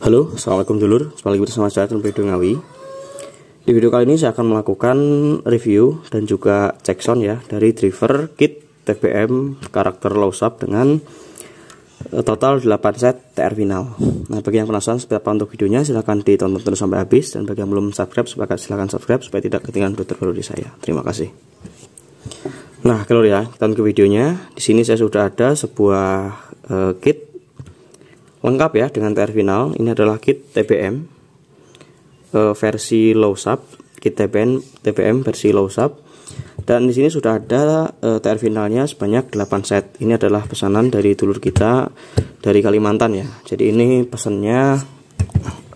Halo, Assalamualaikum dulur Selamat lagi bersama saya Tun Dungawi. Ngawi Di video kali ini saya akan melakukan review dan juga cek sound ya Dari driver kit TBM karakter low sub dengan eh, total 8 set TR final Nah bagi yang penasaran seperti apa untuk videonya silahkan ditonton terus sampai habis Dan bagi yang belum subscribe silahkan subscribe supaya tidak ketinggalan video terbaru di saya Terima kasih Nah kalau ya, kita ke videonya Di sini saya sudah ada sebuah uh, kit lengkap ya dengan TR final ini adalah kit TBM uh, eh, versi low sub kit TBM TBM versi low sub dan di sini sudah ada uh, eh, TR finalnya sebanyak 8 set ini adalah pesanan dari dulur kita dari Kalimantan ya jadi ini pesannya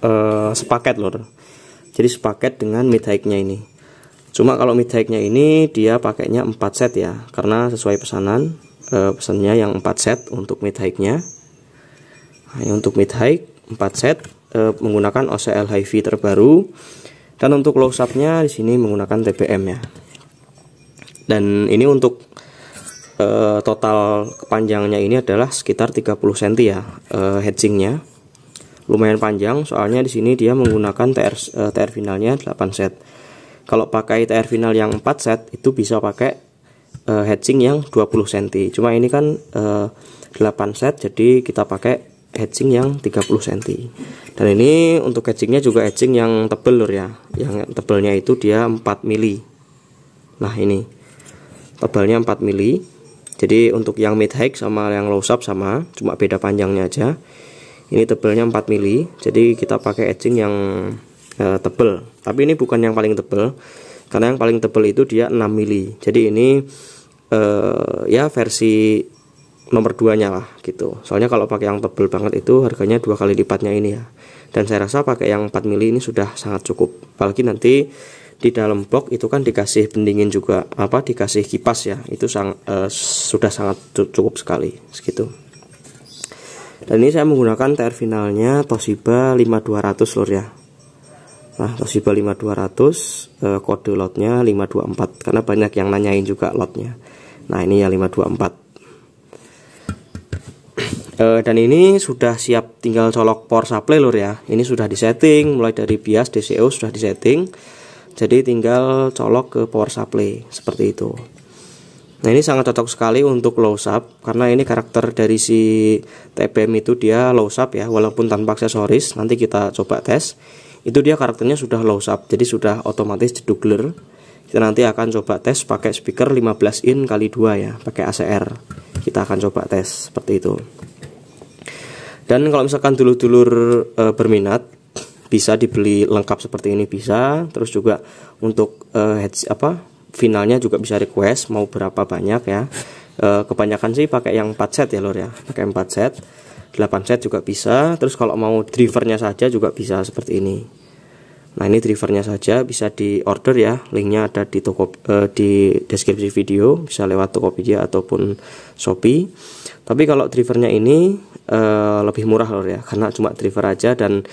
uh, sepaket lor jadi sepaket dengan mid hike-nya ini cuma kalau mid hike-nya ini dia pakainya 4 set ya karena sesuai pesanan uh, pesannya yang 4 set untuk mid hike-nya hanya nah, untuk mid high 4 set e, menggunakan OCL high V terbaru dan untuk low subnya di sini menggunakan TBM ya. Dan ini untuk e, total kepanjangnya ini adalah sekitar 30 cm ya e, hedgingnya. Lumayan panjang soalnya di sini dia menggunakan TR e, TR finalnya 8 set. Kalau pakai TR final yang 4 set itu bisa pakai hedging yang 20 cm. Cuma ini kan uh, 8 set jadi kita pakai edging yang 30 cm dan ini untuk edgingnya juga edging yang tebel lur ya yang tebelnya itu dia 4 mili nah ini tebalnya 4 mili jadi untuk yang mid high sama yang low sub sama cuma beda panjangnya aja ini tebelnya 4 mili jadi kita pakai edging yang e, tebel tapi ini bukan yang paling tebel karena yang paling tebel itu dia 6 mili jadi ini e, ya versi nomor 2 nya lah gitu soalnya kalau pakai yang tebel banget itu harganya dua kali lipatnya ini ya dan saya rasa pakai yang 4 mili ini sudah sangat cukup apalagi nanti di dalam box itu kan dikasih pendingin juga apa dikasih kipas ya itu sang, eh, sudah sangat cukup sekali segitu dan ini saya menggunakan TR finalnya Toshiba 5200 lor ya Nah, Toshiba 5200 eh, kode lotnya 524 karena banyak yang nanyain juga lotnya. Nah, ini ya 524 e, dan ini sudah siap tinggal colok power supply lur ya ini sudah disetting mulai dari bias DCO sudah disetting jadi tinggal colok ke power supply seperti itu nah ini sangat cocok sekali untuk low sub karena ini karakter dari si TBM itu dia low sub ya walaupun tanpa aksesoris nanti kita coba tes itu dia karakternya sudah low sub jadi sudah otomatis jedugler kita nanti akan coba tes pakai speaker 15 in kali 2 ya pakai ACR kita akan coba tes seperti itu dan kalau misalkan dulur-dulur e, berminat bisa dibeli lengkap seperti ini bisa, terus juga untuk e, heads apa finalnya juga bisa request mau berapa banyak ya. E, kebanyakan sih pakai yang 4 set ya lor ya, pakai 4 set. 8 set juga bisa, terus kalau mau drivernya saja juga bisa seperti ini. Nah ini drivernya saja bisa di order ya, linknya ada di toko eh, di deskripsi video, bisa lewat Tokopedia ataupun Shopee tapi kalau drivernya ini uh, lebih murah lor ya, karena cuma driver aja dan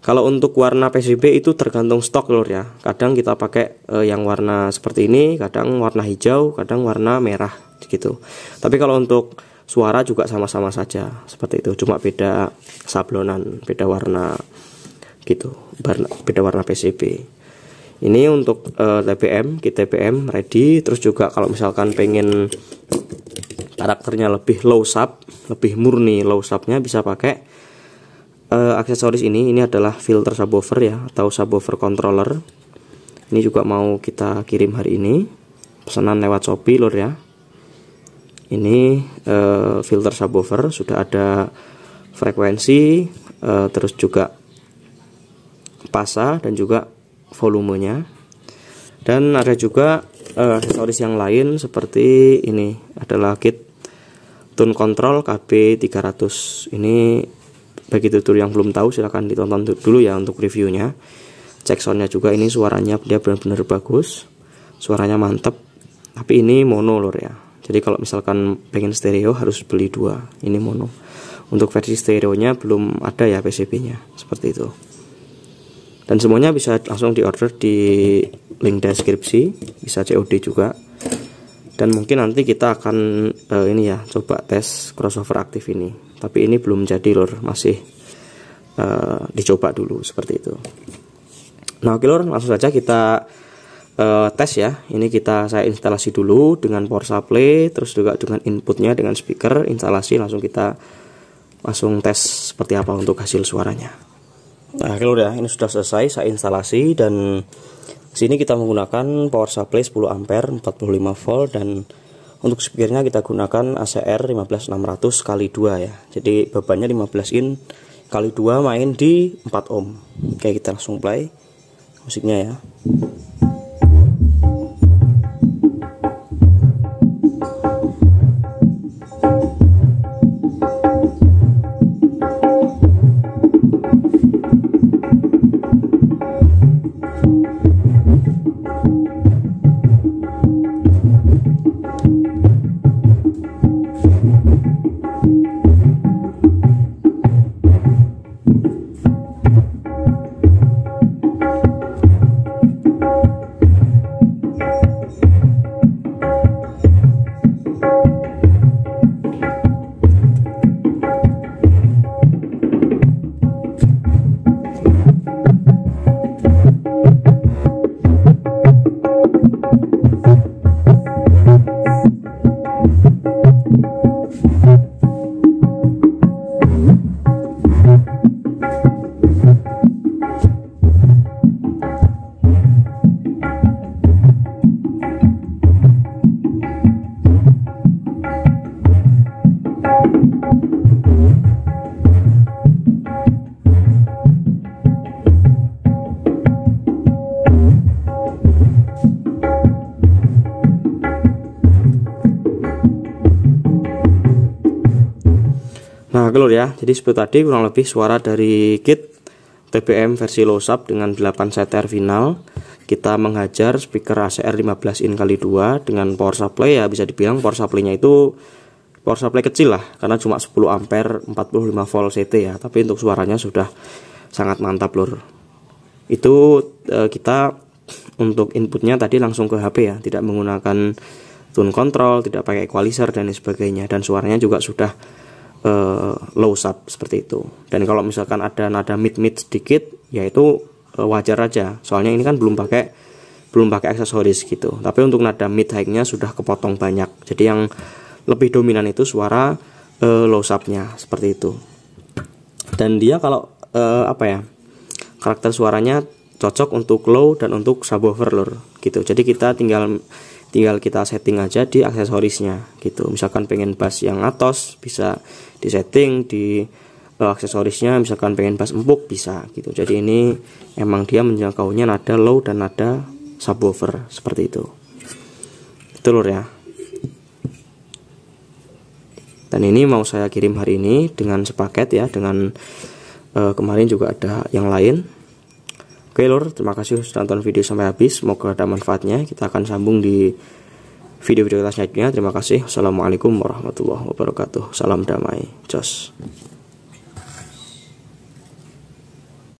kalau untuk warna PCB itu tergantung stok lor ya. Kadang kita pakai uh, yang warna seperti ini, kadang warna hijau, kadang warna merah gitu. Tapi kalau untuk suara juga sama-sama saja seperti itu, cuma beda sablonan, beda warna gitu, beda warna PCB. Ini untuk uh, eh, TBM, kit TBM ready. Terus juga kalau misalkan pengen karakternya lebih low sub, lebih murni low subnya bisa pakai uh, aksesoris ini. Ini adalah filter subwoofer ya atau subwoofer controller. Ini juga mau kita kirim hari ini. Pesanan lewat Shopee lor ya. Ini uh, filter subwoofer sudah ada frekuensi uh, terus juga pasa dan juga volumenya. Dan ada juga uh, aksesoris yang lain seperti ini adalah kit tune control KB 300 ini bagi tutur yang belum tahu silahkan ditonton dulu ya untuk reviewnya cek soundnya juga ini suaranya dia benar-benar bagus suaranya mantep tapi ini mono lor ya jadi kalau misalkan pengen stereo harus beli dua ini mono untuk versi stereonya belum ada ya PCB nya seperti itu dan semuanya bisa langsung diorder di link deskripsi bisa COD juga dan mungkin nanti kita akan uh, ini ya coba tes crossover aktif ini tapi ini belum jadi lor masih uh, dicoba dulu seperti itu nah oke lor langsung saja kita uh, tes ya ini kita saya instalasi dulu dengan power supply terus juga dengan inputnya dengan speaker instalasi langsung kita langsung tes seperti apa untuk hasil suaranya nah oke lor ya ini sudah selesai saya instalasi dan sini kita menggunakan power supply 10 ampere 45 volt dan untuk speakernya kita gunakan ACR 15600 kali 2 ya. Jadi bebannya 15 in kali 2 main di 4 ohm. Oke, kita langsung play musiknya ya. Nah, kelur ya. Jadi seperti tadi kurang lebih suara dari kit TBM versi Losap dengan 8 setter final. Kita menghajar speaker ACR 15 in kali 2 dengan power supply ya bisa dibilang power supply-nya itu power supply kecil lah karena cuma 10 ampere 45 volt CT ya tapi untuk suaranya sudah sangat mantap lur itu e, kita untuk inputnya tadi langsung ke HP ya tidak menggunakan tune control tidak pakai equalizer dan sebagainya dan suaranya juga sudah e, low sub seperti itu dan kalau misalkan ada nada mid mid sedikit yaitu e, eh, wajar aja soalnya ini kan belum pakai belum pakai aksesoris gitu tapi untuk nada mid high-nya sudah kepotong banyak jadi yang lebih dominan itu suara uh, low subnya seperti itu dan dia kalau uh, apa ya karakter suaranya cocok untuk low dan untuk subwoofer lor gitu jadi kita tinggal tinggal kita setting aja di aksesorisnya gitu misalkan pengen bass yang atos bisa di setting di uh, aksesorisnya misalkan pengen bass empuk bisa gitu jadi ini emang dia menjangkaunya nada low dan nada subwoofer seperti itu itu lor ya dan ini mau saya kirim hari ini dengan sepaket ya dengan uh, kemarin juga ada yang lain oke lor terima kasih sudah nonton video sampai habis semoga ada manfaatnya kita akan sambung di video-video kita selanjutnya terima kasih assalamualaikum warahmatullahi wabarakatuh salam damai jos